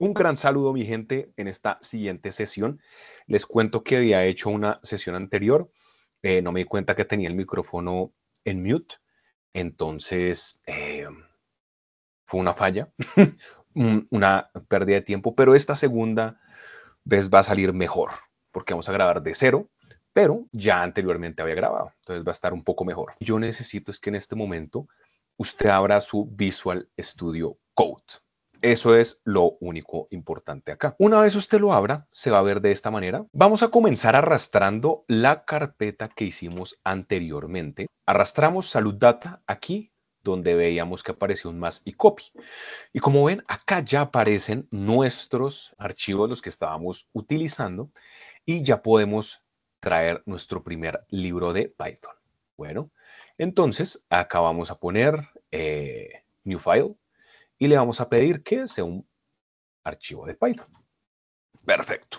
Un gran saludo, mi gente, en esta siguiente sesión. Les cuento que había hecho una sesión anterior. Eh, no me di cuenta que tenía el micrófono en mute. Entonces, eh, fue una falla, una pérdida de tiempo. Pero esta segunda vez va a salir mejor, porque vamos a grabar de cero, pero ya anteriormente había grabado. Entonces va a estar un poco mejor. Yo necesito es que en este momento usted abra su Visual Studio Code. Eso es lo único importante acá. Una vez usted lo abra, se va a ver de esta manera. Vamos a comenzar arrastrando la carpeta que hicimos anteriormente. Arrastramos Salud Data aquí donde veíamos que apareció un más y copy. Y como ven, acá ya aparecen nuestros archivos, los que estábamos utilizando, y ya podemos traer nuestro primer libro de Python. Bueno, entonces acá vamos a poner eh, New File, y le vamos a pedir que sea un archivo de Python. Perfecto.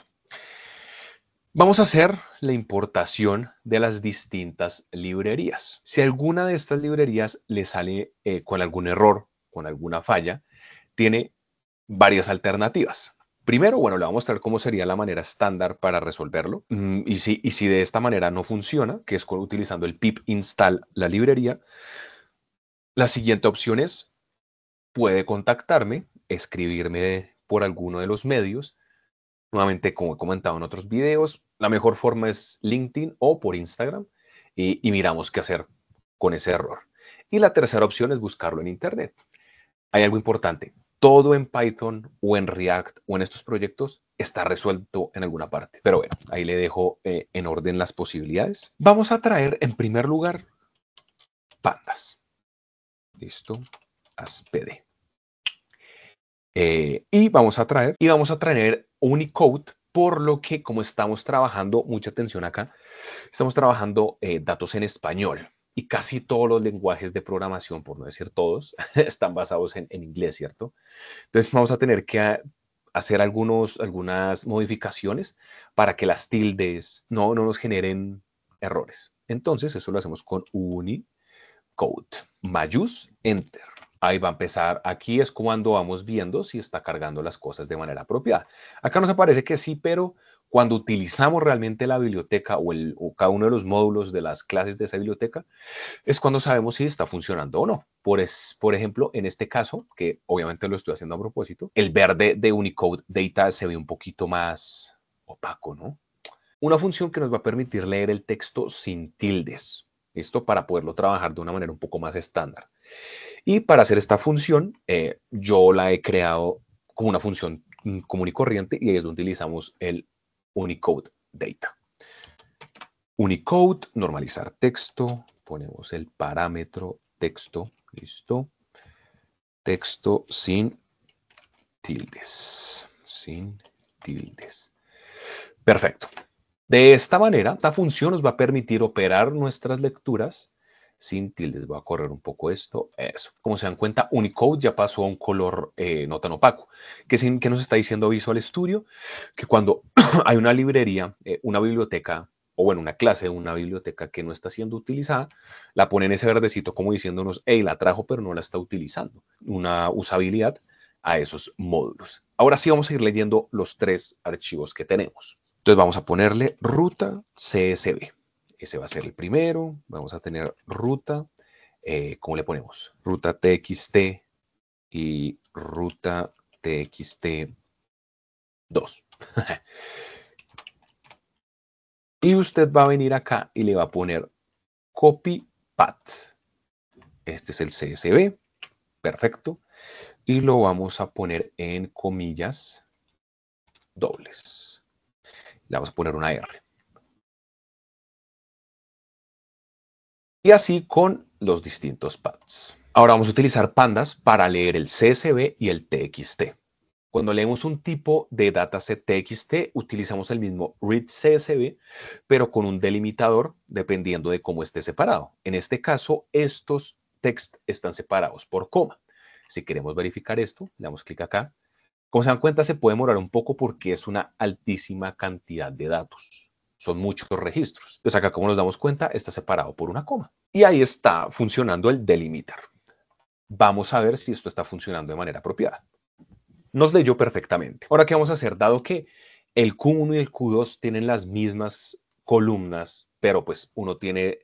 Vamos a hacer la importación de las distintas librerías. Si alguna de estas librerías le sale eh, con algún error, con alguna falla, tiene varias alternativas. Primero, bueno, le voy a mostrar cómo sería la manera estándar para resolverlo. Mm, y si, y si de esta manera no funciona, que es utilizando el pip install la librería, la siguiente opción es puede contactarme, escribirme por alguno de los medios. Nuevamente, como he comentado en otros videos, la mejor forma es LinkedIn o por Instagram y, miramos qué hacer con ese error. Y la tercera opción es buscarlo en Internet. Hay algo importante, todo en Python o en React o en estos proyectos está resuelto en alguna parte. Pero bueno, ahí le dejo eh, en orden las posibilidades. Vamos a traer en primer lugar pandas. Listo, eh, y vamos a traer, y vamos a traer Unicode, por lo que como estamos trabajando, mucha atención acá, estamos trabajando eh, datos en español y casi todos los lenguajes de programación, por no decir todos, están basados en, inglés, ¿cierto? Entonces vamos a tener que ah, hacer algunos, algunas modificaciones para que las tildes no, no nos generen errores. Entonces eso lo hacemos con Unicode, mayús, enter. Ahí va a empezar. Aquí es cuando vamos viendo si está cargando las cosas de manera apropiada. Acá nos aparece que sí, pero cuando utilizamos realmente la biblioteca o, cada uno de los módulos de las clases de esa biblioteca, es cuando sabemos si está funcionando o no. Por, por ejemplo, en este caso, que obviamente lo estoy haciendo a propósito, el verde de Unicode Data se ve un poquito más opaco, ¿no? Una función que nos va a permitir leer el texto sin tildes. Esto para poderlo trabajar de una manera un poco más estándar. Y para hacer esta función, eh, yo la he creado como una función común y corriente y ahí es donde utilizamos el Unicode Data. Unicode, normalizar texto, ponemos el parámetro texto, listo. Texto sin tildes, sin tildes. Perfecto. De esta manera, esta función nos va a permitir operar nuestras lecturas sin tildes. Voy a correr un poco esto, eso. Como se dan cuenta, Unicode ya pasó a un color eh, no tan opaco. ¿Qué, nos está diciendo Visual Studio? Que cuando hay una librería, eh, una biblioteca, o bueno, una clase, una biblioteca que no está siendo utilizada, la pone en ese verdecito como diciéndonos, hey, la trajo pero no la está utilizando. Una usabilidad a esos módulos. Ahora sí vamos a ir leyendo los tres archivos que tenemos. Entonces vamos a ponerle ruta CSV. Ese va a ser el primero. Vamos a tener ruta. Eh, ¿Cómo le ponemos? Ruta TXT y ruta TXT 2. y usted va a venir acá y le va a poner copy path. Este es el CSV. Perfecto. Y lo vamos a poner en comillas dobles. Le vamos a poner una R. Y así con los distintos pads. Ahora vamos a utilizar pandas para leer el CSV y el TXT. Cuando leemos un tipo de dataset TXT, utilizamos el mismo read CSV, pero con un delimitador dependiendo de cómo esté separado. En este caso, estos text están separados por coma. Si queremos verificar esto, le damos clic acá. Como se dan cuenta, se puede demorar un poco porque es una altísima cantidad de datos son muchos registros. Pues acá, como nos damos cuenta, está separado por una coma. Y ahí está funcionando el delimitar. Vamos a ver si esto está funcionando de manera apropiada. Nos leyó perfectamente. Ahora, ¿qué vamos a hacer? Dado que el Q1 y el Q2 tienen las mismas columnas, pero pues uno tiene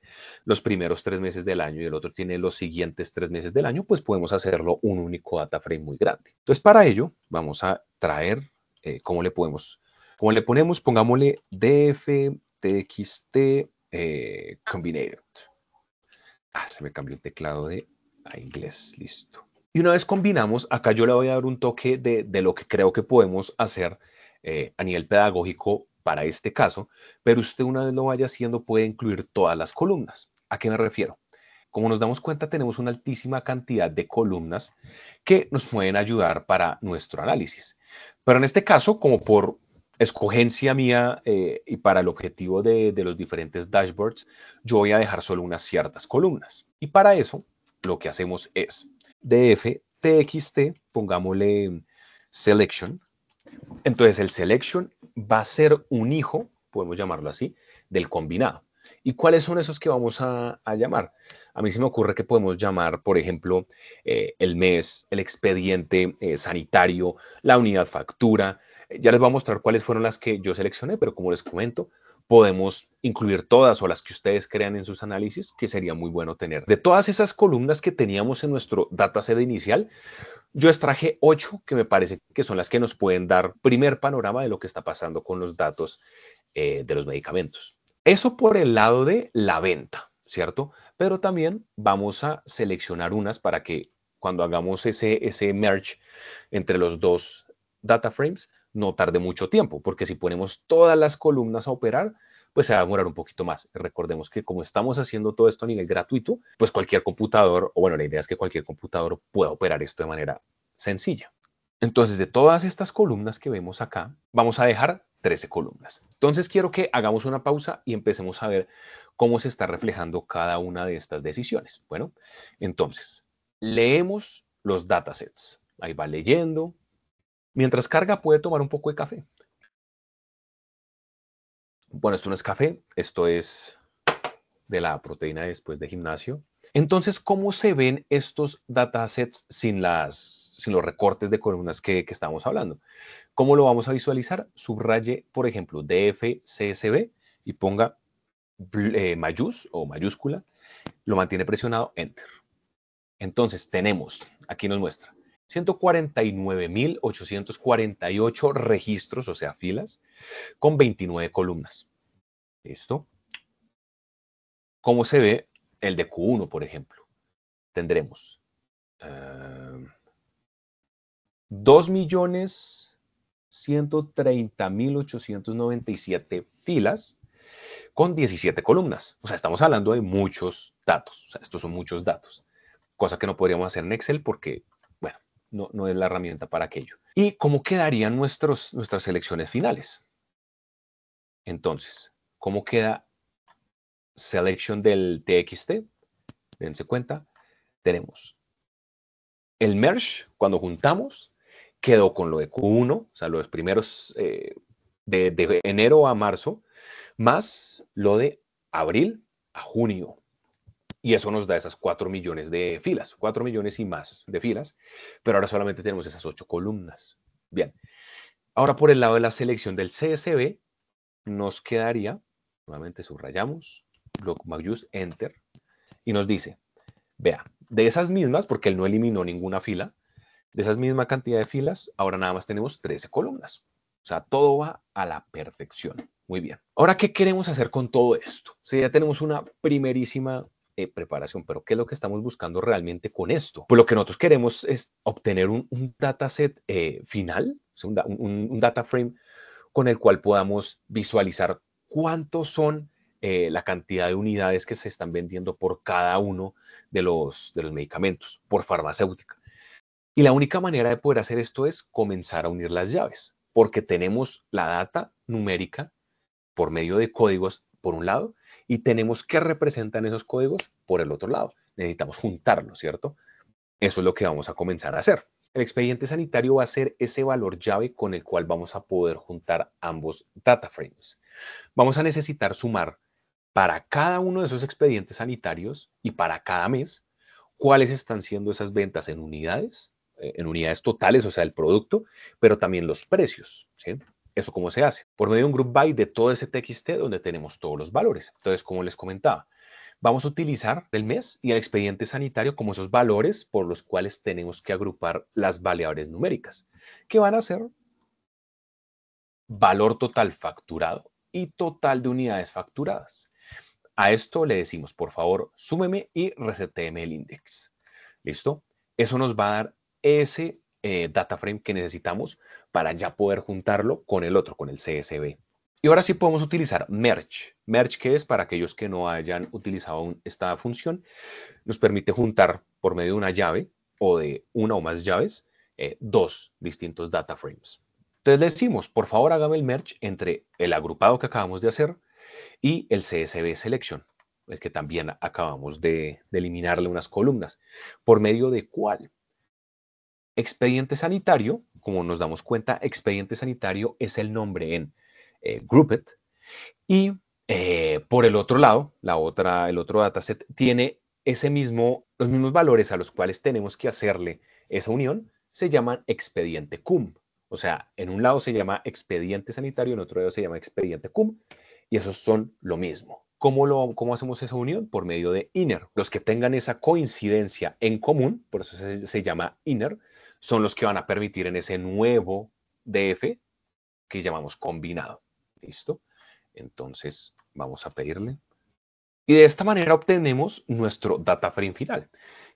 los primeros tres meses del año y el otro tiene los siguientes tres meses del año, pues podemos hacerlo un único data frame muy grande. Entonces, para ello, vamos a traer eh, cómo le podemos como le ponemos, pongámosle DFTXT eh, combinated. Ah, se me cambió el teclado de inglés, listo. Y una vez combinamos, acá yo le voy a dar un toque de, lo que creo que podemos hacer eh, a nivel pedagógico para este caso, pero usted una vez lo vaya haciendo puede incluir todas las columnas. ¿A qué me refiero? Como nos damos cuenta, tenemos una altísima cantidad de columnas que nos pueden ayudar para nuestro análisis. Pero en este caso, como por escogencia mía eh, y para el objetivo de, los diferentes dashboards, yo voy a dejar solo unas ciertas columnas. Y para eso, lo que hacemos es df txt, pongámosle selection. Entonces el selection va a ser un hijo, podemos llamarlo así, del combinado. ¿Y cuáles son esos que vamos a, llamar? A mí se me ocurre que podemos llamar, por ejemplo, eh, el mes, el expediente eh, sanitario, la unidad factura, ya les voy a mostrar cuáles fueron las que yo seleccioné, pero como les comento, podemos incluir todas o las que ustedes crean en sus análisis, que sería muy bueno tener. De todas esas columnas que teníamos en nuestro dataset inicial, yo extraje ocho que me parece que son las que nos pueden dar primer panorama de lo que está pasando con los datos eh, de los medicamentos. Eso por el lado de la venta, ¿cierto? Pero también vamos a seleccionar unas para que cuando hagamos ese, ese merge entre los dos data frames, no tarde mucho tiempo, porque si ponemos todas las columnas a operar, pues se va a demorar un poquito más. Recordemos que como estamos haciendo todo esto a nivel gratuito, pues cualquier computador, o bueno, la idea es que cualquier computador pueda operar esto de manera sencilla. Entonces, de todas estas columnas que vemos acá, vamos a dejar 13 columnas. Entonces, quiero que hagamos una pausa y empecemos a ver cómo se está reflejando cada una de estas decisiones. Bueno, entonces, leemos los datasets. Ahí va leyendo, Mientras carga puede tomar un poco de café. Bueno, esto no es café, esto es de la proteína después de gimnasio. Entonces, ¿cómo se ven estos datasets sin, las, sin los recortes de columnas que, estamos hablando? ¿Cómo lo vamos a visualizar? Subraye, por ejemplo, DFCSB y ponga eh, mayús o mayúscula, lo mantiene presionado, Enter. Entonces, tenemos, aquí nos muestra, 149.848 registros, o sea, filas, con 29 columnas. ¿Listo? ¿Cómo se ve el de Q1, por ejemplo? Tendremos 2.130.897 eh, filas con 17 columnas. O sea, estamos hablando de muchos datos. O sea, estos son muchos datos. Cosa que no podríamos hacer en Excel porque no, es la herramienta para aquello. ¿Y cómo quedarían nuestras selecciones finales? Entonces, ¿cómo queda selection del TXT? Dense cuenta, tenemos el merge, cuando juntamos, quedó con lo de Q1, o sea, los primeros eh, de enero a marzo, más lo de abril a junio. Y eso nos da esas 4 millones de filas, 4 millones y más de filas, pero ahora solamente tenemos esas ocho columnas. Bien, ahora por el lado de la selección del CSV, nos quedaría, nuevamente subrayamos, logmajus enter, y nos dice, vea, de esas mismas, porque él no eliminó ninguna fila, de esas misma cantidad de filas, ahora nada más tenemos 13 columnas. O sea, todo va a la perfección. Muy bien. Ahora, ¿qué queremos hacer con todo esto? Si ya tenemos una primerísima eh, preparación. Pero ¿qué es lo que estamos buscando realmente con esto? Pues lo que nosotros queremos es obtener un, dataset eh, final, un, data frame con el cual podamos visualizar cuántos son eh, la cantidad de unidades que se están vendiendo por cada uno de los medicamentos, por farmacéutica. Y la única manera de poder hacer esto es comenzar a unir las llaves, porque tenemos la data numérica por medio de códigos, por un lado, y tenemos que representan esos códigos por el otro lado. Necesitamos juntarlos, ¿cierto? Eso es lo que vamos a comenzar a hacer. El expediente sanitario va a ser ese valor llave con el cual vamos a poder juntar ambos data frames. Vamos a necesitar sumar para cada uno de esos expedientes sanitarios y para cada mes cuáles están siendo esas ventas en unidades, eh, en unidades totales, o sea, el producto, pero también los precios. ¿sí? ¿Eso cómo se hace? Por medio de un group by de todo ese TXT donde tenemos todos los valores. Entonces, como les comentaba, vamos a utilizar el mes y el expediente sanitario como esos valores por los cuales tenemos que agrupar las variables numéricas, que van a ser valor total facturado y total de unidades facturadas. A esto le decimos, por favor, súmeme y reseteme el index. ¿Listo? Eso nos va a dar ese eh, data frame que necesitamos para ya poder juntarlo con el otro, con el CSV. Y ahora sí podemos utilizar merge. Merge, que es para aquellos que no hayan utilizado esta función, nos permite juntar por medio de una llave o de una o más llaves eh, dos distintos data frames. Entonces le decimos, por favor, hágame el merge entre el agrupado que acabamos de hacer y el CSV selection, el que también acabamos de, de eliminarle unas columnas. ¿Por medio de cuál? Expediente sanitario, como nos damos cuenta, expediente sanitario es el nombre en eh, Grouped. Y eh, por el otro lado, la otra, el otro dataset tiene ese mismo, los mismos valores a los cuales tenemos que hacerle esa unión, se llaman expediente CUM. O sea, en un lado se llama expediente sanitario, en otro lado se llama expediente CUM, y esos son lo mismo. ¿Cómo, lo, hacemos esa unión? Por medio de INER. Los que tengan esa coincidencia en común, por eso se, se llama inner, son los que van a permitir en ese nuevo DF que llamamos combinado. ¿Listo? Entonces, vamos a pedirle. Y de esta manera obtenemos nuestro data frame final,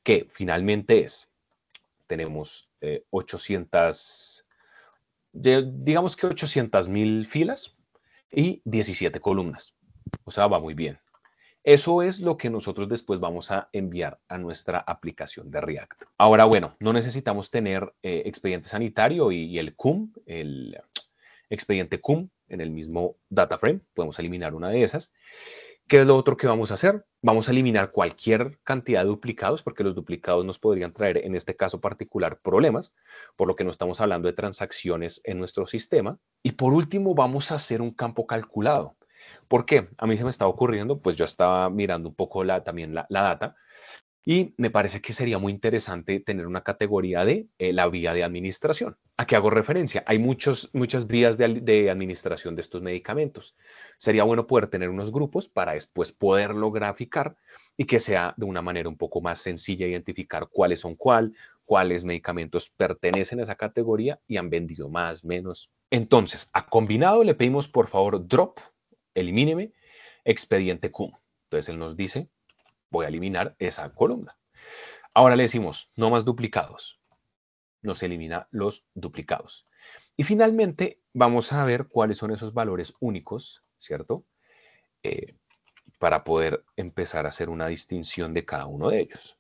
que finalmente es, tenemos 800, eh, digamos que 800 mil filas y 17 columnas. O sea, va muy bien. Eso es lo que nosotros después vamos a enviar a nuestra aplicación de React. Ahora, bueno, no necesitamos tener eh, expediente sanitario y, y el CUM, el expediente CUM en el mismo data frame. Podemos eliminar una de esas. ¿Qué es lo otro que vamos a hacer? Vamos a eliminar cualquier cantidad de duplicados porque los duplicados nos podrían traer, en este caso particular, problemas, por lo que no estamos hablando de transacciones en nuestro sistema. Y por último, vamos a hacer un campo calculado. ¿Por qué? A mí se me estaba ocurriendo, pues yo estaba mirando un poco la, también la, data y me parece que sería muy interesante tener una categoría de eh, la vía de administración. ¿A qué hago referencia? Hay muchos, muchas vías de, de administración de estos medicamentos. Sería bueno poder tener unos grupos para después poderlo graficar y que sea de una manera un poco más sencilla identificar cuáles son cuál, cuáles medicamentos pertenecen a esa categoría y han vendido más, menos. Entonces, a combinado le pedimos por favor drop elimíneme expediente Q. Entonces él nos dice, voy a eliminar esa columna. Ahora le decimos, no más duplicados. Nos elimina los duplicados. Y finalmente vamos a ver cuáles son esos valores únicos, ¿cierto? Eh, para poder empezar a hacer una distinción de cada uno de ellos.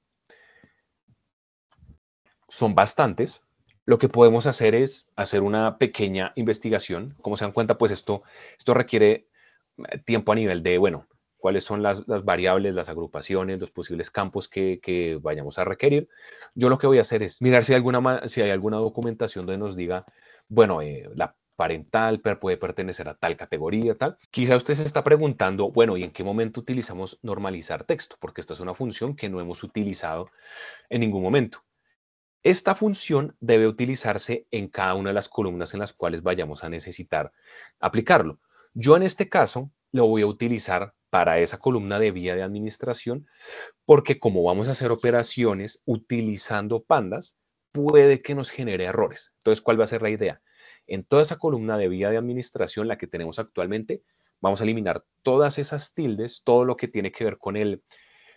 Son bastantes. Lo que podemos hacer es hacer una pequeña investigación. Como se dan cuenta, pues esto, esto requiere eh, tiempo a nivel de, bueno, cuáles son las, variables, las agrupaciones, los posibles campos que, vayamos a requerir. Yo lo que voy a hacer es mirar si, alguna, si hay alguna documentación donde nos diga, bueno, eh, la parental puede pertenecer a tal categoría, tal. Quizá usted se está preguntando, bueno, ¿y en qué momento utilizamos normalizar texto? Porque esta es una función que no hemos utilizado en ningún momento. Esta función debe utilizarse en cada una de las columnas en las cuales vayamos a necesitar aplicarlo. Yo en este caso lo voy a utilizar para esa columna de vía de administración, porque como vamos a hacer operaciones utilizando pandas, puede que nos genere errores. Entonces, ¿cuál va a ser la idea? En toda esa columna de vía de administración, la que tenemos actualmente, vamos a eliminar todas esas tildes, todo lo que tiene que ver con, el,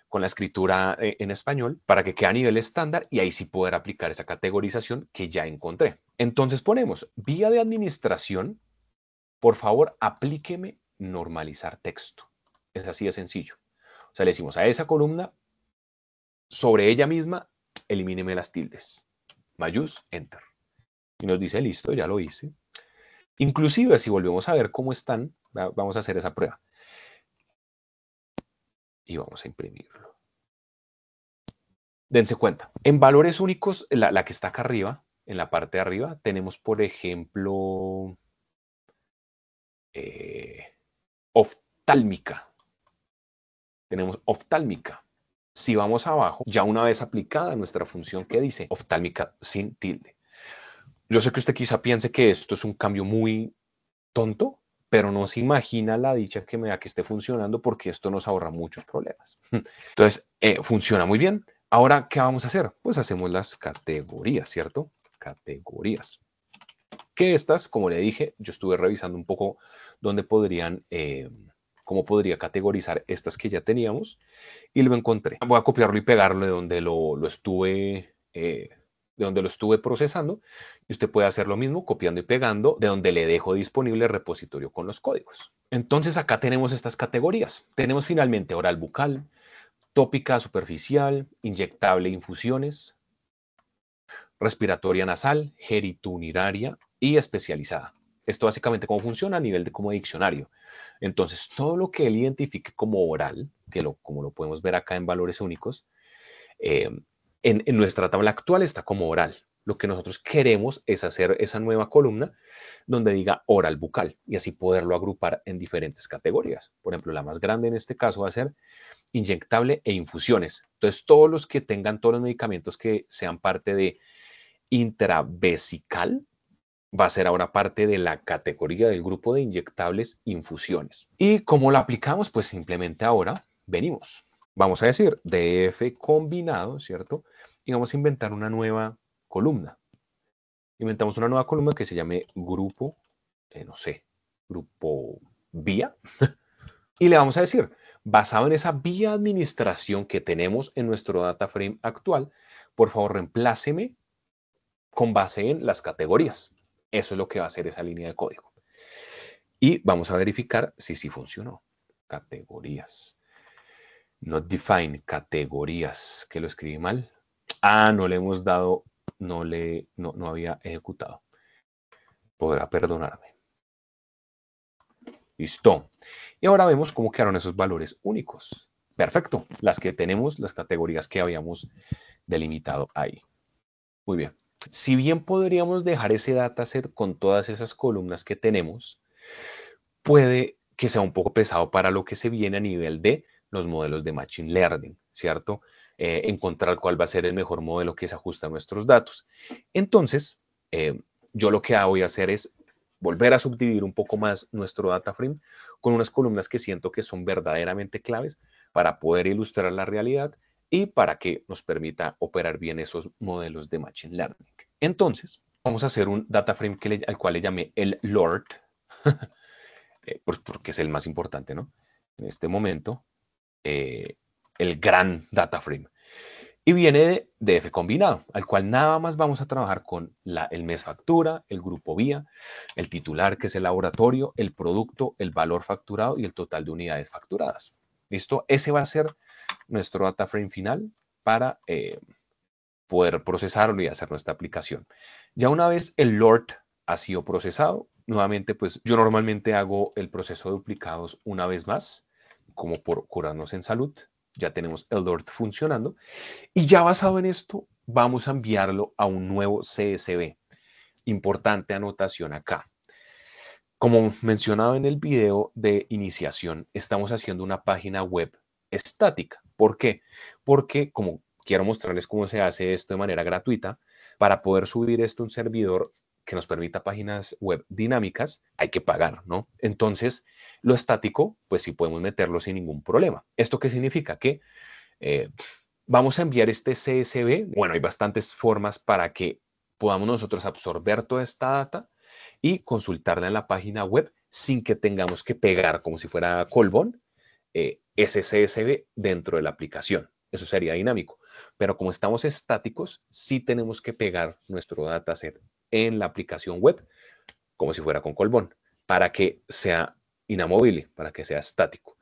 con la escritura eh, en español, para que quede a nivel estándar y ahí sí poder aplicar esa categorización que ya encontré. Entonces ponemos vía de administración, por favor, aplíqueme normalizar texto. Es así de sencillo. O sea, le decimos a esa columna, sobre ella misma, elimíneme las tildes. Mayús, enter. Y nos dice, listo, ya lo hice. Inclusive, si volvemos a ver cómo están, vamos a hacer esa prueba. Y vamos a imprimirlo. Dense cuenta, en valores únicos, la, que está acá arriba, en la parte de arriba, tenemos, por ejemplo, eh, oftálmica. Tenemos oftálmica. Si vamos abajo, ya una vez aplicada nuestra función que dice oftálmica sin tilde. Yo sé que usted quizá piense que esto es un cambio muy tonto, pero no se imagina la dicha que me da que esté funcionando porque esto nos ahorra muchos problemas. Entonces, eh, funciona muy bien. Ahora, ¿qué vamos a hacer? Pues hacemos las categorías, ¿cierto? Categorías. Que estas, como le dije, yo estuve revisando un poco dónde podrían, eh, cómo podría categorizar estas que ya teníamos y lo encontré. Voy a copiarlo y pegarlo de donde lo, estuve. Eh, de donde lo estuve procesando, y usted puede hacer lo mismo copiando y pegando de donde le dejo disponible el repositorio con los códigos. Entonces acá tenemos estas categorías. Tenemos finalmente oral bucal, tópica superficial, inyectable infusiones, respiratoria nasal, gerituniraria y especializada. Esto básicamente cómo funciona a nivel de como diccionario. Entonces, todo lo que él identifique como oral, que lo, como lo podemos ver acá en valores únicos, eh, en, en nuestra tabla actual está como oral. Lo que nosotros queremos es hacer esa nueva columna donde diga oral bucal y así poderlo agrupar en diferentes categorías. Por ejemplo, la más grande en este caso va a ser inyectable e infusiones. Entonces, todos los que tengan todos los medicamentos que sean parte de intravesical, va a ser ahora parte de la categoría del grupo de inyectables infusiones. ¿Y como la aplicamos? Pues simplemente ahora venimos. Vamos a decir DF combinado, ¿cierto? Y vamos a inventar una nueva columna. Inventamos una nueva columna que se llame grupo, eh, no sé, grupo vía. y le vamos a decir, basado en esa vía administración que tenemos en nuestro data frame actual, por favor reempláceme con base en las categorías. Eso es lo que va a hacer esa línea de código. Y vamos a verificar si sí funcionó. Categorías. Not define categorías, que lo escribí mal. Ah, no le hemos dado, no le, no había ejecutado. Podrá perdonarme. Listo. Y ahora vemos cómo quedaron esos valores únicos. Perfecto. Las que tenemos, las categorías que habíamos delimitado ahí. Muy bien si bien podríamos dejar ese dataset con todas esas columnas que tenemos, puede que sea un poco pesado para lo que se viene a nivel de los modelos de Machine Learning, ¿cierto? Eh, encontrar cuál va a ser el mejor modelo que se ajusta a nuestros datos. Entonces, eh, yo lo que voy a hacer es volver a subdividir un poco más nuestro data frame con unas columnas que siento que son verdaderamente claves para poder ilustrar la realidad y para que nos permita operar bien esos modelos de Machine Learning. Entonces, vamos a hacer un data frame que al cual le llamé el Lord, eh, pues porque es el más importante, ¿no? En este momento, eh, el gran data frame. Y viene de, combinado, al cual nada más vamos a trabajar con el mes factura, el grupo vía, el titular que es el laboratorio, el producto, el valor facturado y el total de unidades facturadas. ¿Listo? Ese va a ser nuestro data frame final para eh, poder procesarlo y hacer nuestra aplicación. Ya una vez el LORD ha sido procesado, nuevamente, pues yo normalmente hago el proceso de duplicados una vez más, como por curarnos en salud. Ya tenemos el LORD funcionando. Y ya basado en esto, vamos a enviarlo a un nuevo CSV. Importante anotación acá. Como mencionaba en el video de iniciación, estamos haciendo una página web estática. ¿Por qué? Porque, como quiero mostrarles cómo se hace esto de manera gratuita, para poder subir esto a un servidor que nos permita páginas web dinámicas, hay que pagar, ¿no? Entonces, lo estático, pues sí podemos meterlo sin ningún problema. ¿Esto qué significa? Que eh, vamos a enviar este CSV. Bueno, hay bastantes formas para que podamos nosotros absorber toda esta data y consultarla en la página web sin que tengamos que pegar como si fuera Colbón eh, dentro de la aplicación. Eso sería dinámico. Pero como estamos estáticos, sí tenemos que pegar nuestro dataset en la aplicación web como si fuera con Colbón para que sea inamovible, para que sea estático.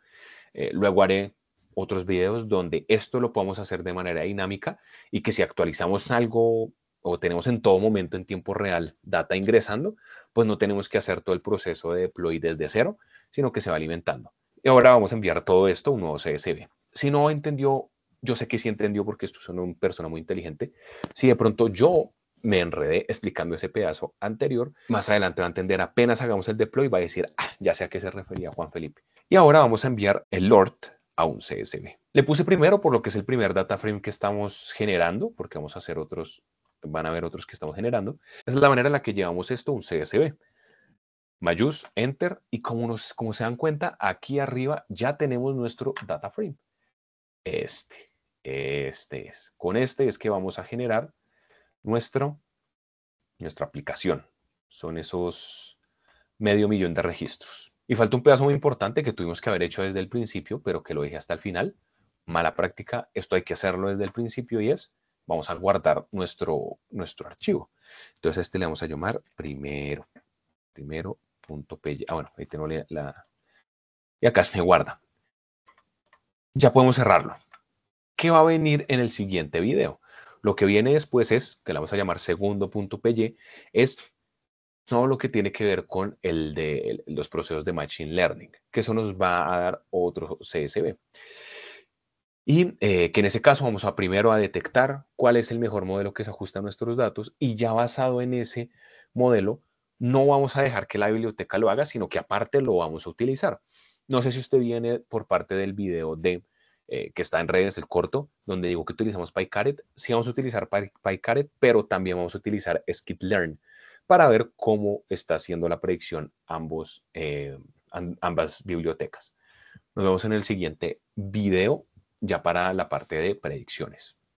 Eh, luego haré otros videos donde esto lo podemos hacer de manera dinámica y que si actualizamos algo o tenemos en todo momento en tiempo real data ingresando, pues no tenemos que hacer todo el proceso de deploy desde cero, sino que se va alimentando. Y ahora vamos a enviar todo esto a un nuevo CSV. Si no entendió, yo sé que sí entendió porque esto es una persona muy inteligente. Si de pronto yo me enredé explicando ese pedazo anterior, más adelante va a entender, apenas hagamos el deploy, va a decir, ah, ya sé a qué se refería Juan Felipe. Y ahora vamos a enviar el Lord a un CSV. Le puse primero por lo que es el primer data frame que estamos generando, porque vamos a hacer otros van a ver otros que estamos generando. Esa es la manera en la que llevamos esto un CSV. Mayús, Enter, y como, nos, como se dan cuenta, aquí arriba ya tenemos nuestro data frame. Este, este es. Con este es que vamos a generar nuestro, nuestra aplicación. Son esos medio millón de registros. Y falta un pedazo muy importante que tuvimos que haber hecho desde el principio, pero que lo dije hasta el final. Mala práctica, esto hay que hacerlo desde el principio y es vamos a guardar nuestro, nuestro archivo. Entonces a este le vamos a llamar primero, primero punto Ah, bueno, ahí tengo la, Y acá se guarda. Ya podemos cerrarlo. ¿Qué va a venir en el siguiente video? Lo que viene después es, que la vamos a llamar segundo.py, es todo lo que tiene que ver con el de los procesos de Machine Learning, que eso nos va a dar otro CSV. Y eh, que en ese caso vamos a primero a detectar cuál es el mejor modelo que se ajusta a nuestros datos y ya basado en ese modelo, no vamos a dejar que la biblioteca lo haga, sino que aparte lo vamos a utilizar. No sé si usted viene por parte del video de, eh, que está en redes, el corto, donde digo que utilizamos PyCaret. Sí vamos a utilizar PyCaret, pero también vamos a utilizar Scikit-Learn para ver cómo está haciendo la predicción ambos, eh, ambas bibliotecas. Nos vemos en el siguiente video ya para la parte de predicciones.